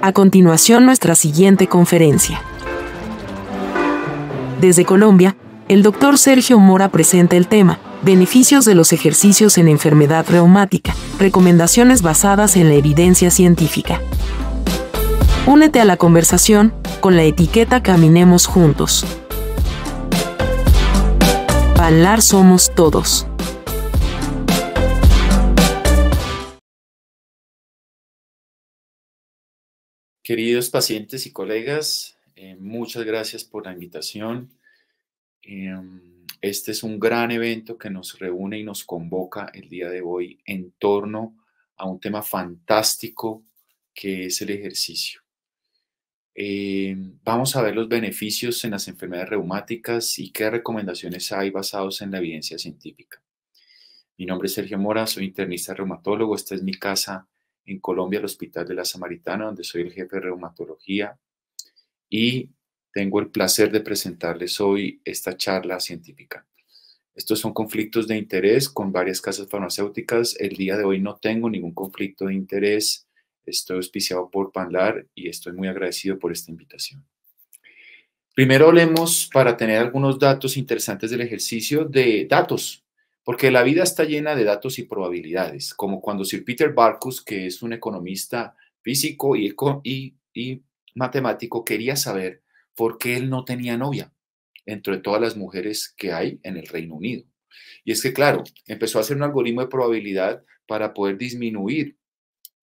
A continuación nuestra siguiente conferencia. Desde Colombia, el doctor Sergio Mora presenta el tema, Beneficios de los ejercicios en enfermedad reumática, recomendaciones basadas en la evidencia científica. Únete a la conversación con la etiqueta Caminemos Juntos. Palar somos todos. Queridos pacientes y colegas, eh, muchas gracias por la invitación. Em, este es un gran evento que nos reúne y nos convoca el día de hoy en torno a un tema fantástico que es el ejercicio. Em, vamos a ver los beneficios en las enfermedades reumáticas y qué recomendaciones hay basados en la evidencia científica. Mi nombre es Sergio Mora, soy internista reumatólogo, esta es mi casa en Colombia el Hospital de la Samaritana, donde soy el jefe de reumatología. Y tengo el placer de presentarles hoy esta charla científica. Estos son conflictos de interés con varias casas farmacéuticas. El día de hoy no tengo ningún conflicto de interés. Estoy auspiciado por Panlar y estoy muy agradecido por esta invitación. Primero hablemos, para tener algunos datos interesantes del ejercicio, de datos. Porque la vida está llena de datos y probabilidades, como cuando Sir Peter Barkus, que es un economista físico y, y matemático, quería saber por qué él no tenía novia entre todas las mujeres que hay en el Reino Unido. Y es que, claro, empezó a hacer un algoritmo de probabilidad para poder disminuir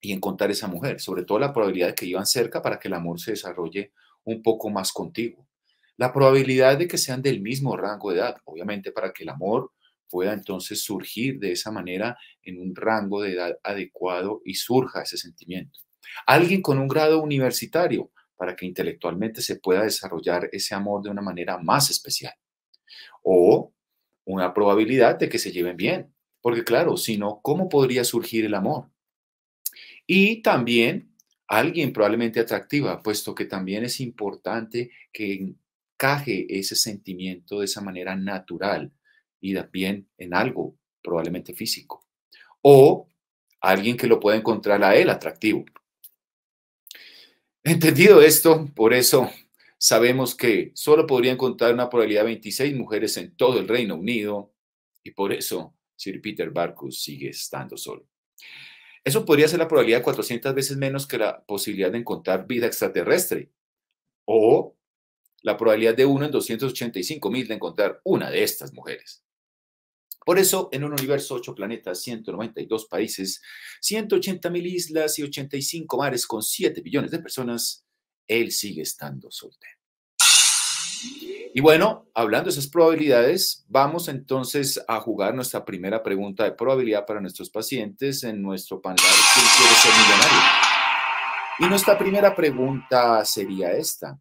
y encontrar esa mujer, sobre todo la probabilidad de que iban cerca para que el amor se desarrolle un poco más contigo. La probabilidad de que sean del mismo rango de edad, obviamente para que el amor pueda entonces surgir de esa manera en un rango de edad adecuado y surja ese sentimiento. Alguien con un grado universitario para que intelectualmente se pueda desarrollar ese amor de una manera más especial. O una probabilidad de que se lleven bien, porque claro, si no, ¿cómo podría surgir el amor? Y también alguien probablemente atractiva, puesto que también es importante que encaje ese sentimiento de esa manera natural y también en algo probablemente físico. O alguien que lo pueda encontrar a él atractivo. Entendido esto, por eso sabemos que solo podría encontrar una probabilidad de 26 mujeres en todo el Reino Unido y por eso Sir Peter Barkus sigue estando solo. Eso podría ser la probabilidad 400 veces menos que la posibilidad de encontrar vida extraterrestre o la probabilidad de 1 en 285 mil de encontrar una de estas mujeres. Por eso, en un universo, 8 planetas, 192 países, 180 mil islas y 85 mares con 7 billones de personas, él sigue estando soltero. Y bueno, hablando de esas probabilidades, vamos entonces a jugar nuestra primera pregunta de probabilidad para nuestros pacientes en nuestro panel ¿Quién quiere ser millonario? Y nuestra primera pregunta sería esta.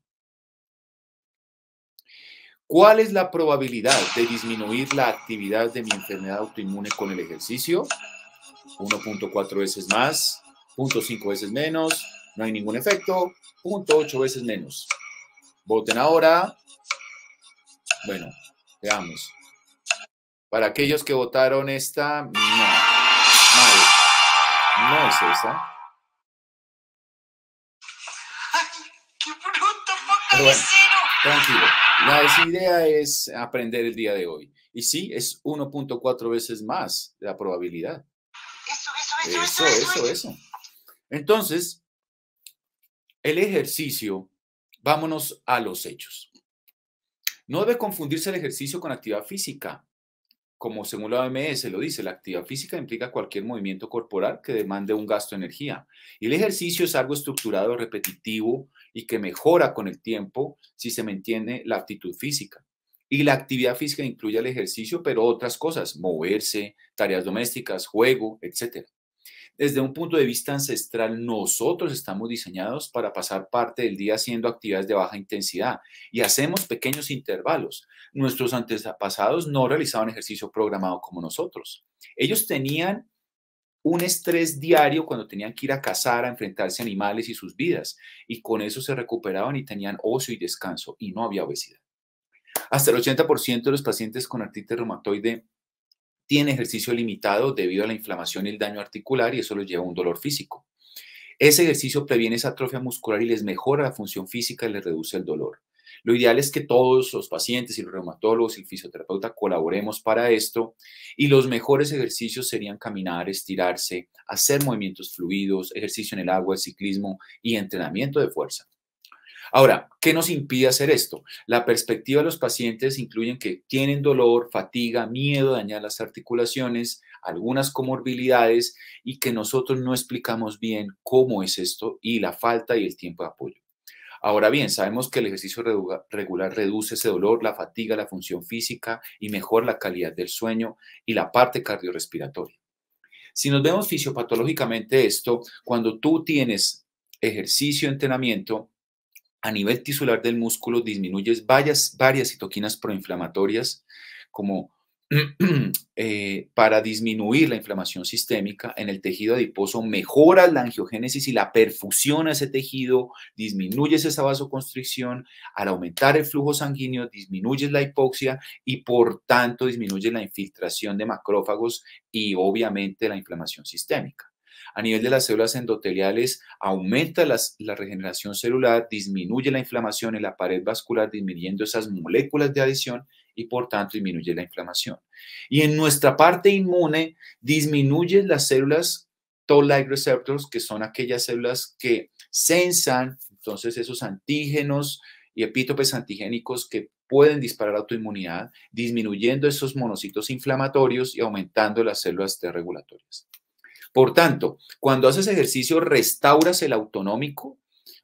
¿Cuál es la probabilidad de disminuir la actividad de mi enfermedad autoinmune con el ejercicio? 1.4 veces más, 0.5 veces menos, no hay ningún efecto, 0.8 veces menos. Voten ahora. Bueno, veamos. Para aquellos que votaron esta, no. No es esa. Ay, qué bruto, Pero bueno. Tranquilo. La idea es aprender el día de hoy. Y sí, es 1.4 veces más la probabilidad. Eso, eso, eso, eso, eso. Entonces, el ejercicio, vámonos a los hechos. No debe confundirse el ejercicio con actividad física como según la OMS lo dice, la actividad física implica cualquier movimiento corporal que demande un gasto de energía. Y el ejercicio es algo estructurado, repetitivo y que mejora con el tiempo si se mantiene la actitud física. Y la actividad física incluye el ejercicio, pero otras cosas, moverse, tareas domésticas, juego, etc. Desde un punto de vista ancestral, nosotros estamos diseñados para pasar parte del día haciendo actividades de baja intensidad y hacemos pequeños intervalos. Nuestros antepasados no realizaban ejercicio programado como nosotros. Ellos tenían un estrés diario cuando tenían que ir a cazar, a enfrentarse a animales y sus vidas, y con eso se recuperaban y tenían ocio y descanso, y no había obesidad. Hasta el 80% de los pacientes con artritis reumatoide tiene ejercicio limitado debido a la inflamación y el daño articular y eso los lleva a un dolor físico. Ese ejercicio previene esa atrofia muscular y les mejora la función física y les reduce el dolor. Lo ideal es que todos los pacientes y los reumatólogos y el fisioterapeuta colaboremos para esto y los mejores ejercicios serían caminar, estirarse, hacer movimientos fluidos, ejercicio en el agua, ciclismo y entrenamiento de fuerza. Ahora, ¿qué nos impide hacer esto? La perspectiva de los pacientes incluyen que tienen dolor, fatiga, miedo a dañar las articulaciones, algunas comorbilidades y que nosotros no explicamos bien cómo es esto y la falta y el tiempo de apoyo. Ahora bien, sabemos que el ejercicio regular reduce ese dolor, la fatiga, la función física y mejor la calidad del sueño y la parte cardiorrespiratoria. Si nos vemos fisiopatológicamente esto, cuando tú tienes ejercicio, entrenamiento, a nivel tisular del músculo disminuyes varias, varias citoquinas proinflamatorias como eh, para disminuir la inflamación sistémica en el tejido adiposo, mejora la angiogénesis y la perfusión a ese tejido, disminuyes esa vasoconstricción, al aumentar el flujo sanguíneo disminuyes la hipoxia y por tanto disminuye la infiltración de macrófagos y obviamente la inflamación sistémica a nivel de las células endoteliales aumenta la regeneración celular, disminuye la inflamación en la pared vascular, disminuyendo esas moléculas de adición y por tanto disminuye la inflamación. Y en nuestra parte inmune disminuye las células Toll-like receptors, que son aquellas células que sensan, entonces esos antígenos y epítopes antigénicos que pueden disparar autoinmunidad, disminuyendo esos monocitos inflamatorios y aumentando las células T regulatorias. Por tanto, cuando haces ejercicio, restauras el autonómico,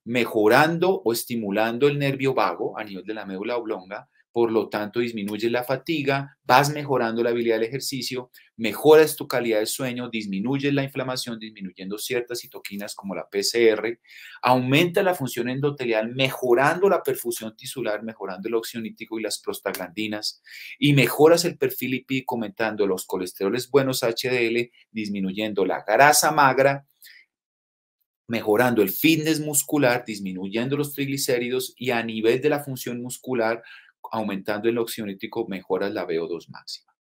mejorando o estimulando el nervio vago a nivel de la médula oblonga, por lo tanto disminuye la fatiga, vas mejorando la habilidad del ejercicio, mejoras tu calidad de sueño, disminuyes la inflamación disminuyendo ciertas citoquinas como la PCR, aumenta la función endotelial mejorando la perfusión tisular, mejorando el oxionítico y las prostaglandinas y mejoras el perfil lipídico aumentando los colesteroles buenos HDL, disminuyendo la grasa magra, mejorando el fitness muscular, disminuyendo los triglicéridos y a nivel de la función muscular aumentando el oxígeno mejoras la VO2 máxima.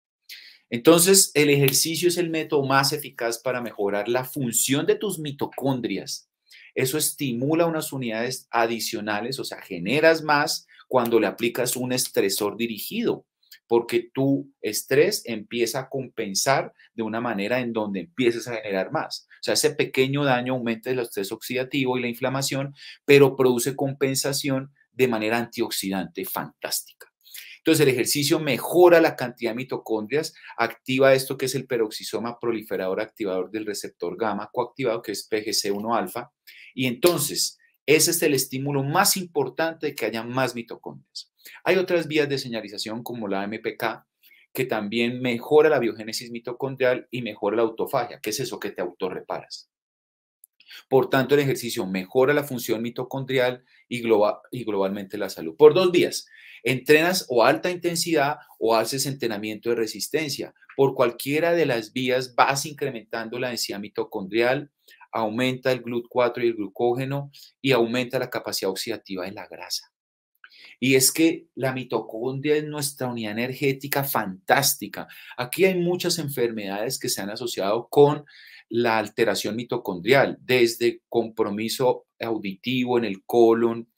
Entonces, el ejercicio es el método más eficaz para mejorar la función de tus mitocondrias. Eso estimula unas unidades adicionales, o sea, generas más cuando le aplicas un estresor dirigido, porque tu estrés empieza a compensar de una manera en donde empiezas a generar más. O sea, ese pequeño daño aumenta el estrés oxidativo y la inflamación, pero produce compensación de manera antioxidante fantástica. Entonces el ejercicio mejora la cantidad de mitocondrias, activa esto que es el peroxisoma proliferador activador del receptor gamma coactivado, que es PGC1 alfa, y entonces ese es el estímulo más importante de que haya más mitocondrias. Hay otras vías de señalización como la MPK, que también mejora la biogénesis mitocondrial y mejora la autofagia, que es eso que te autorreparas. Por tanto, el ejercicio mejora la función mitocondrial y, globalmente la salud. Por dos vías, entrenas o alta intensidad o haces entrenamiento de resistencia. Por cualquiera de las vías vas incrementando la densidad mitocondrial, aumenta el GLUT4 y el glucógeno y aumenta la capacidad oxidativa de la grasa. Y es que la mitocondria es nuestra unidad energética fantástica. Aquí hay muchas enfermedades que se han asociado con la alteración mitocondrial, desde compromiso auditivo en el colon,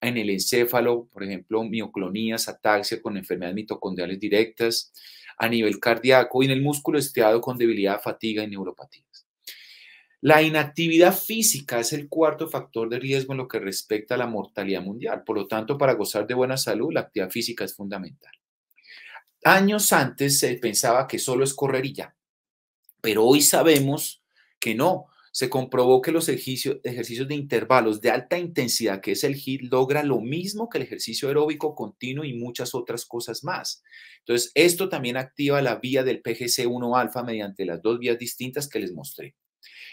en el encéfalo, por ejemplo, mioclonías, ataxia con enfermedades mitocondriales directas, a nivel cardíaco y en el músculo estriado con debilidad, fatiga y neuropatías. La inactividad física es el cuarto factor de riesgo en lo que respecta a la mortalidad mundial. Por lo tanto, para gozar de buena salud, la actividad física es fundamental. Años antes se pensaba que solo es correr y ya, pero hoy sabemos que no. Se comprobó que los ejercicios, ejercicios de intervalos de alta intensidad, que es el HIIT, logra lo mismo que el ejercicio aeróbico continuo y muchas otras cosas más. Entonces, esto también activa la vía del PGC1 alfa mediante las dos vías distintas que les mostré.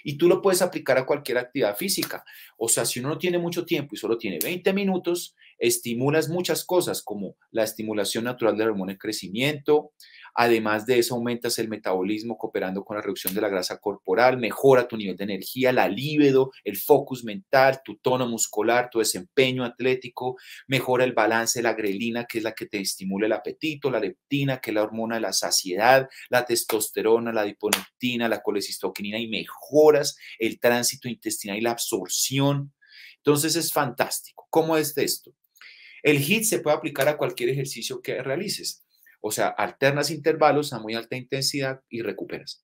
Y tú lo puedes aplicar a cualquier actividad física. O sea, si uno no tiene mucho tiempo y solo tiene 20 minutos, estimulas muchas cosas como la estimulación natural del la de crecimiento, Además de eso, aumentas el metabolismo cooperando con la reducción de la grasa corporal, mejora tu nivel de energía, la libido, el focus mental, tu tono muscular, tu desempeño atlético, mejora el balance, de la grelina, que es la que te estimula el apetito, la leptina, que es la hormona de la saciedad, la testosterona, la adiponectina, la colecistoquinina y mejoras el tránsito intestinal y la absorción. Entonces es fantástico. ¿Cómo es esto? El HIT se puede aplicar a cualquier ejercicio que realices. O sea, alternas intervalos a muy alta intensidad y recuperas.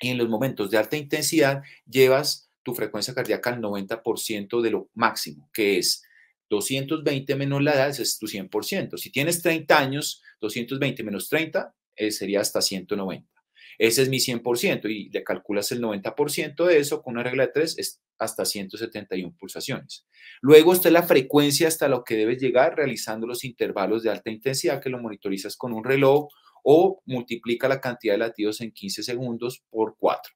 Y en los momentos de alta intensidad llevas tu frecuencia cardíaca al 90% de lo máximo, que es 220 menos la edad, es tu 100%. Si tienes 30 años, 220 menos 30 eh, sería hasta 190. Ese es mi 100% y le calculas el 90% de eso con una regla de 3 es hasta 171 pulsaciones. Luego está la frecuencia hasta lo que debes llegar realizando los intervalos de alta intensidad que lo monitorizas con un reloj o multiplica la cantidad de latidos en 15 segundos por 4.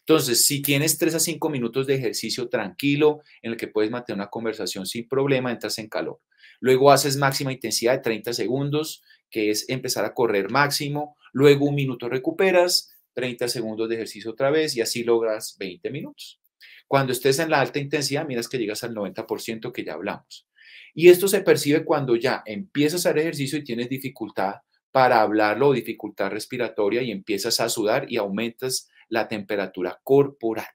Entonces, si tienes 3 a 5 minutos de ejercicio tranquilo en el que puedes mantener una conversación sin problema, entras en calor. Luego haces máxima intensidad de 30 segundos, que es empezar a correr máximo, luego un minuto recuperas, 30 segundos de ejercicio otra vez y así logras 20 minutos. Cuando estés en la alta intensidad, miras que llegas al 90% que ya hablamos. Y esto se percibe cuando ya empiezas a hacer ejercicio y tienes dificultad para hablarlo dificultad respiratoria y empiezas a sudar y aumentas la temperatura corporal.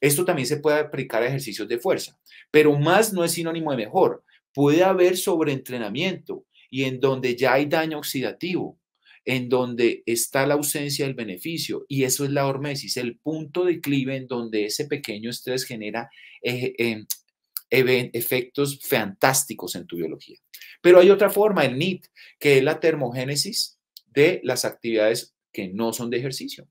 Esto también se puede aplicar a ejercicios de fuerza, pero más no es sinónimo de mejor. Puede haber sobreentrenamiento, y en donde ya hay daño oxidativo, en donde está la ausencia del beneficio. Y eso es la hormesis, el punto de declive en donde ese pequeño estrés genera eh, em, efectos fantásticos en tu biología. Pero hay otra forma, el NIT, que es la termogénesis de las actividades que no son de ejercicio.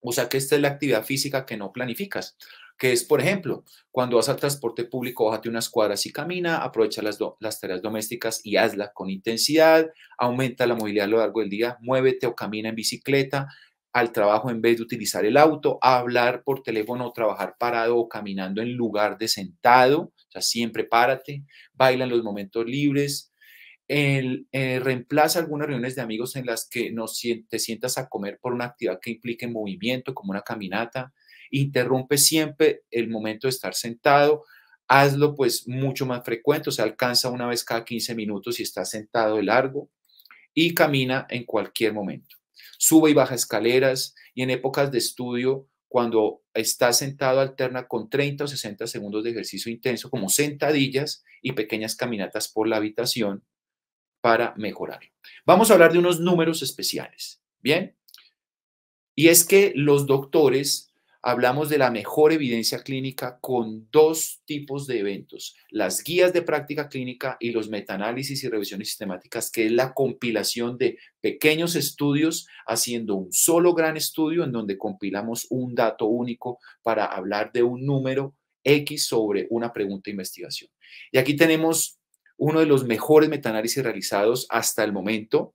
O sea que esta es la actividad física que no planificas que es, por ejemplo, cuando vas al transporte público, bájate unas cuadras y camina, aprovecha las, tareas domésticas y hazla con intensidad, aumenta la movilidad a lo largo del día, muévete o camina en bicicleta, al trabajo en vez de utilizar el auto, hablar por teléfono o trabajar parado o caminando en lugar de sentado, o sea, siempre párate, baila en los momentos libres, eh, reemplaza algunas reuniones de amigos en las que no te sientas a comer por una actividad que implique movimiento, como una caminata, interrumpe siempre el momento de estar sentado, hazlo pues mucho más frecuente, o sea, alcanza una vez cada 15 minutos si está sentado de largo y camina en cualquier momento. Sube y baja escaleras y en épocas de estudio, cuando está sentado, alterna con 30 o 60 segundos de ejercicio intenso como sentadillas y pequeñas caminatas por la habitación para mejorarlo. Vamos a hablar de unos números especiales, ¿bien? Y es que los doctores hablamos de la mejor evidencia clínica con dos tipos de eventos, las guías de práctica clínica y los metaanálisis y revisiones sistemáticas, que es la compilación de pequeños estudios haciendo un solo gran estudio en donde compilamos un dato único para hablar de un número X sobre una pregunta de investigación. Y aquí tenemos uno de los mejores metaanálisis realizados hasta el momento,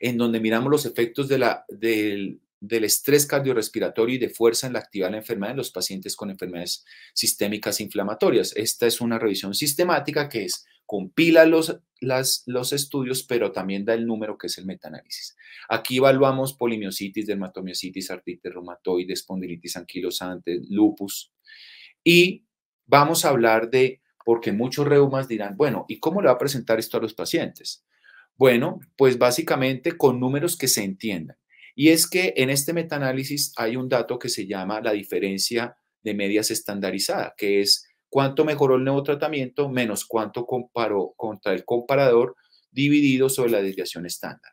en donde miramos los efectos de la, del del estrés cardiorrespiratorio y de fuerza en la actividad de la enfermedad en los pacientes con enfermedades sistémicas inflamatorias. Esta es una revisión sistemática que es compila los, los estudios, pero también da el número que es el metaanálisis. Aquí evaluamos polimiositis, dermatomiositis, artritis reumatoide, espondilitis anquilosante, lupus. Y vamos a hablar de, porque muchos reumas dirán, bueno, ¿y cómo le va a presentar esto a los pacientes? Bueno, pues básicamente con números que se entiendan. Y es que en este metaanálisis hay un dato que se llama la diferencia de medias estandarizada, que es cuánto mejoró el nuevo tratamiento menos cuánto comparó contra el comparador dividido sobre la desviación estándar.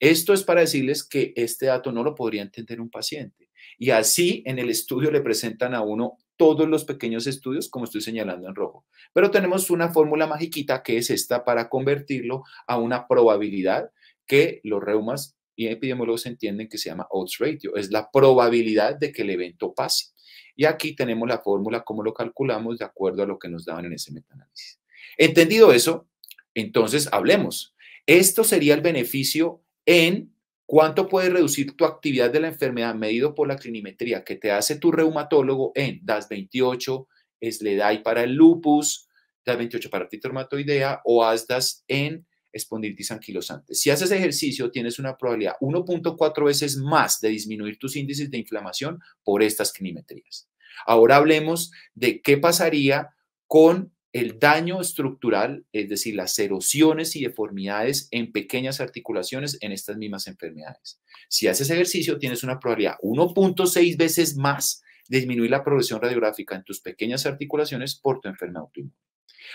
Esto es para decirles que este dato no lo podría entender un paciente. Y así en el estudio le presentan a uno todos los pequeños estudios, como estoy señalando en rojo. Pero tenemos una fórmula magiquita que es esta para convertirlo a una probabilidad que los reumas y epidemiólogos entienden que se llama odds ratio, es la probabilidad de que el evento pase. Y aquí tenemos la fórmula, cómo lo calculamos de acuerdo a lo que nos daban en ese metaanálisis. Entendido eso, entonces hablemos. Esto sería el beneficio en cuánto puede reducir tu actividad de la enfermedad medido por la clinimetría que te hace tu reumatólogo en DAS28, SLEDAI para el lupus, DAS28 para la traumatoidea, o ASDAS en espondilitis anquilosante. Si haces ejercicio, tienes una probabilidad 1.4 veces más de disminuir tus índices de inflamación por estas clinimetrías. Ahora hablemos de qué pasaría con el daño estructural, es decir, las erosiones y deformidades en pequeñas articulaciones en estas mismas enfermedades. Si haces ejercicio, tienes una probabilidad 1.6 veces más de disminuir la progresión radiográfica en tus pequeñas articulaciones por tu enfermedad autoinmune.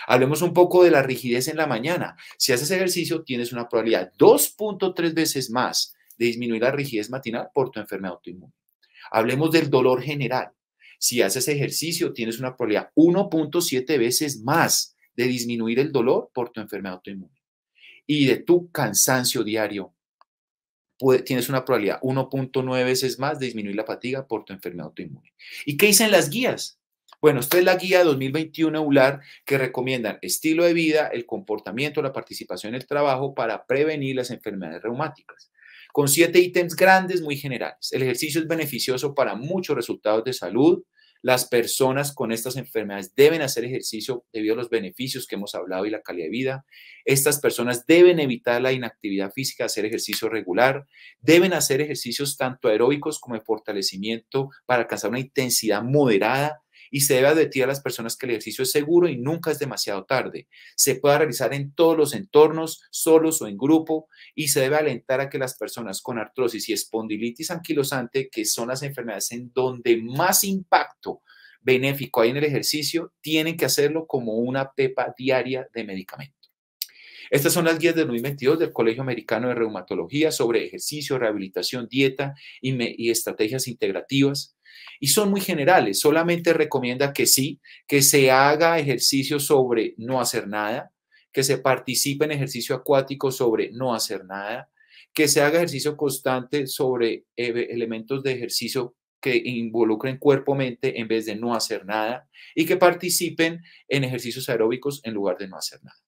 Hablemos un poco de la rigidez en la mañana. Si haces ejercicio, tienes una probabilidad 2.3 veces más de disminuir la rigidez matinal por tu enfermedad autoinmune. Hablemos del dolor general. Si haces ejercicio, tienes una probabilidad 1.7 veces más de disminuir el dolor por tu enfermedad autoinmune. Y de tu cansancio diario, tienes una probabilidad 1.9 veces más de disminuir la fatiga por tu enfermedad autoinmune. ¿Y qué dicen las guías? Bueno, esta es la guía 2021 EULAR que recomiendan estilo de vida, el comportamiento, la participación en el trabajo para prevenir las enfermedades reumáticas con siete ítems grandes muy generales. El ejercicio es beneficioso para muchos resultados de salud. Las personas con estas enfermedades deben hacer ejercicio debido a los beneficios que hemos hablado y la calidad de vida. Estas personas deben evitar la inactividad física, hacer ejercicio regular. Deben hacer ejercicios tanto aeróbicos como de fortalecimiento para alcanzar una intensidad moderada y se debe advertir a las personas que el ejercicio es seguro y nunca es demasiado tarde. Se puede realizar en todos los entornos, solos o en grupo, y se debe alentar a que las personas con artrosis y espondilitis anquilosante, que son las enfermedades en donde más impacto benéfico hay en el ejercicio, tienen que hacerlo como una pepa diaria de medicamento. Estas son las guías del 2022 del Colegio Americano de Reumatología sobre ejercicio, rehabilitación, dieta y, y estrategias integrativas. Y son muy generales, solamente recomienda que sí, que se haga ejercicio sobre no hacer nada, que se participe en ejercicio acuático sobre no hacer nada, que se haga ejercicio constante sobre eh, elementos de ejercicio que involucren cuerpo-mente en vez de no hacer nada y que participen en ejercicios aeróbicos en lugar de no hacer nada.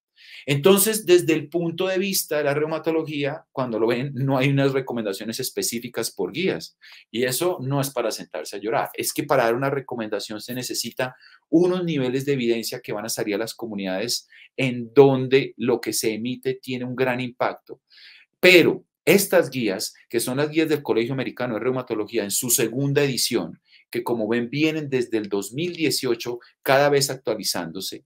Entonces, desde el punto de vista de la reumatología, cuando lo ven, no hay unas recomendaciones específicas por guías. Y eso no es para sentarse a llorar. Es que para dar una recomendación se necesita unos niveles de evidencia que van a salir a las comunidades en donde lo que se emite tiene un gran impacto. Pero estas guías, que son las guías del Colegio Americano de Reumatología en su segunda edición, que como ven vienen desde el 2018 cada vez actualizándose,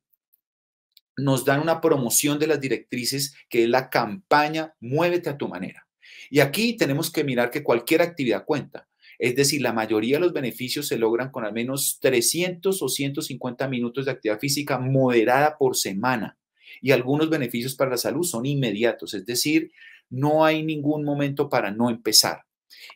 nos dan una promoción de las directrices que es la campaña Muévete a tu manera. Y aquí tenemos que mirar que cualquier actividad cuenta. Es decir, la mayoría de los beneficios se logran con al menos 300 o 150 minutos de actividad física moderada por semana. Y algunos beneficios para la salud son inmediatos, es decir, no hay ningún momento para no empezar.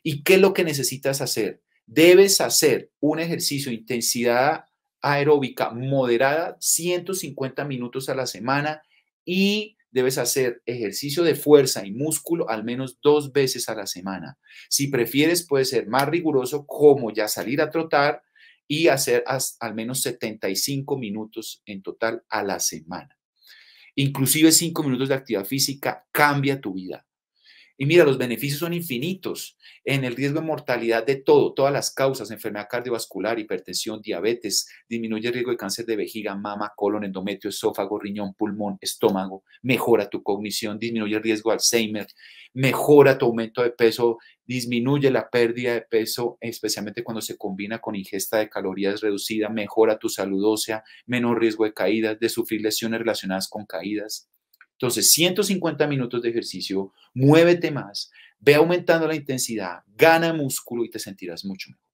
¿Y qué es lo que necesitas hacer? Debes hacer un ejercicio de intensidad aeróbica moderada, 150 minutos a la semana y debes hacer ejercicio de fuerza y músculo al menos dos veces a la semana. Si prefieres, puede ser más riguroso, como ya salir a trotar y hacer al menos 75 minutos en total a la semana. Inclusive 5 minutos de actividad física cambia tu vida. Y mira, los beneficios son infinitos en el riesgo de mortalidad de todo, todas las causas, enfermedad cardiovascular, hipertensión, diabetes, disminuye el riesgo de cáncer de vejiga, mama, colon, endometrio, esófago, riñón, pulmón, estómago, mejora tu cognición, disminuye el riesgo de Alzheimer, mejora tu aumento de peso, disminuye la pérdida de peso, especialmente cuando se combina con ingesta de calorías reducida, mejora tu salud ósea, menor riesgo de caídas, de sufrir lesiones relacionadas con caídas entonces, 150 minutos de ejercicio, muévete más, ve aumentando la intensidad, gana músculo y te sentirás mucho mejor.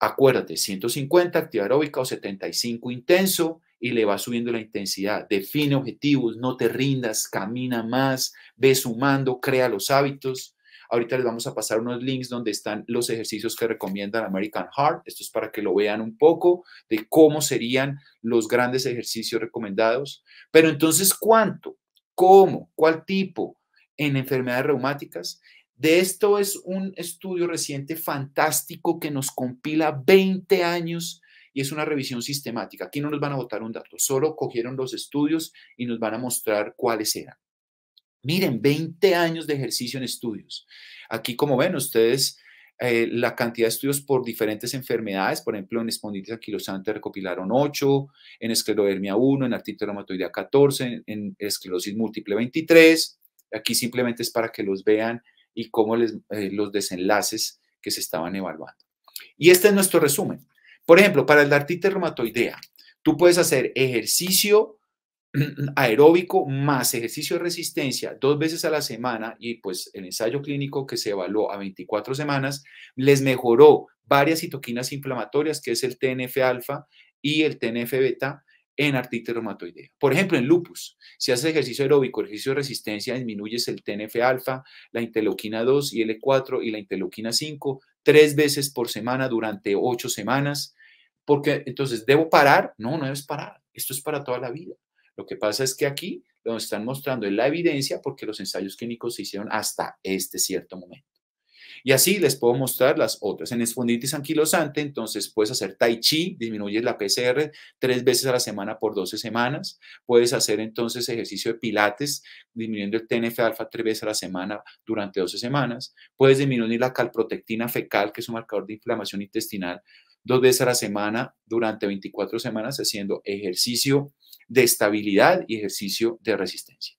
Acuérdate, 150 actividad aeróbica o 75 intenso y le vas subiendo la intensidad. Define objetivos, no te rindas, camina más, ve sumando, crea los hábitos. Ahorita les vamos a pasar unos links donde están los ejercicios que recomiendan American Heart. Esto es para que lo vean un poco de cómo serían los grandes ejercicios recomendados. Pero entonces, ¿cuánto? ¿Cómo? ¿Cuál tipo? En enfermedades reumáticas. De esto es un estudio reciente fantástico que nos compila 20 años y es una revisión sistemática. Aquí no nos van a votar un dato, solo cogieron los estudios y nos van a mostrar cuáles eran. Miren, 20 años de ejercicio en estudios. Aquí, como ven ustedes, eh, la cantidad de estudios por diferentes enfermedades, por ejemplo, en espondilitis anquilosante recopilaron 8, en esclerodermia 1, en artritis reumatoidea 14, en, esclerosis múltiple 23. Aquí simplemente es para que los vean y cómo eh, los desenlaces que se estaban evaluando. Y este es nuestro resumen. Por ejemplo, para el artritis reumatoidea, tú puedes hacer ejercicio aeróbico más ejercicio de resistencia dos veces a la semana y pues el ensayo clínico que se evaluó a 24 semanas les mejoró varias citoquinas inflamatorias que es el TNF alfa y el TNF beta en artritis reumatoidea. Por ejemplo, en lupus, si haces ejercicio aeróbico, ejercicio de resistencia, disminuyes el TNF alfa, la interleuquina 2 y L4 y la interleuquina 5 tres veces por semana durante ocho semanas. Porque entonces, ¿debo parar? No, no debes parar. Esto es para toda la vida. Lo que pasa es que aquí lo están mostrando es la evidencia porque los ensayos clínicos se hicieron hasta este cierto momento. Y así les puedo mostrar las otras. En espondilitis anquilosante, entonces puedes hacer tai chi, disminuyes la PCR tres veces a la semana por 12 semanas. Puedes hacer entonces ejercicio de pilates, disminuyendo el TNF alfa tres veces a la semana durante 12 semanas. Puedes disminuir la calprotectina fecal, que es un marcador de inflamación intestinal, dos veces a la semana durante 24 semanas haciendo ejercicio de estabilidad y ejercicio de resistencia.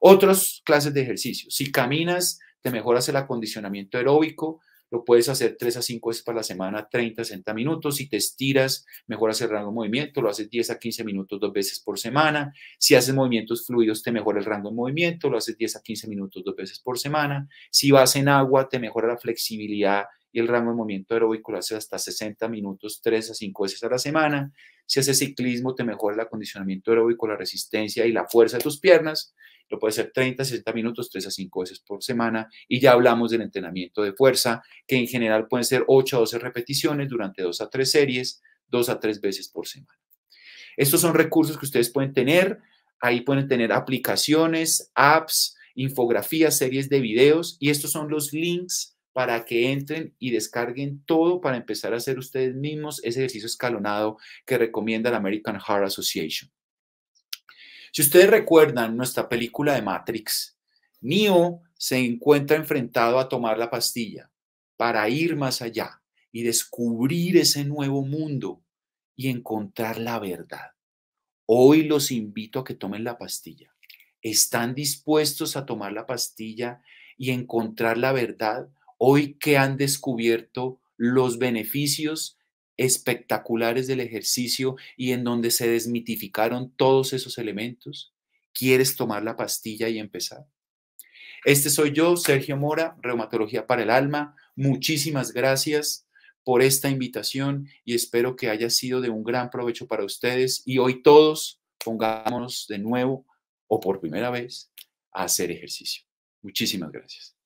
Otras clases de ejercicio. Si caminas, te mejoras el acondicionamiento aeróbico, lo puedes hacer 3 a 5 veces por la semana, 30, 60 minutos. Si te estiras, mejoras el rango de movimiento, lo haces 10 a 15 minutos dos veces por semana. Si haces movimientos fluidos, te mejora el rango de movimiento, lo haces 10 a 15 minutos dos veces por semana. Si vas en agua, te mejora la flexibilidad y el rango de movimiento aeróbico, lo haces hasta 60 minutos, 3 a 5 veces a la semana. Si haces ciclismo, te mejora el acondicionamiento aeróbico, la resistencia y la fuerza de tus piernas. Lo puedes hacer 30, 60 minutos, 3 a 5 veces por semana. Y ya hablamos del entrenamiento de fuerza, que en general pueden ser 8 a 12 repeticiones durante 2 a 3 series, 2 a 3 veces por semana. Estos son recursos que ustedes pueden tener. Ahí pueden tener aplicaciones, apps, infografías, series de videos. Y estos son los links para que entren y descarguen todo para empezar a hacer ustedes mismos ese ejercicio escalonado que recomienda la American Heart Association. Si ustedes recuerdan nuestra película de Matrix, Neo se encuentra enfrentado a tomar la pastilla para ir más allá y descubrir ese nuevo mundo y encontrar la verdad. Hoy los invito a que tomen la pastilla. ¿Están dispuestos a tomar la pastilla y encontrar la verdad? hoy que han descubierto los beneficios espectaculares del ejercicio y en donde se desmitificaron todos esos elementos? ¿Quieres tomar la pastilla y empezar? Este soy yo, Sergio Mora, Reumatología para el Alma. Muchísimas gracias por esta invitación y espero que haya sido de un gran provecho para ustedes y hoy todos pongámonos de nuevo o por primera vez a hacer ejercicio. Muchísimas gracias.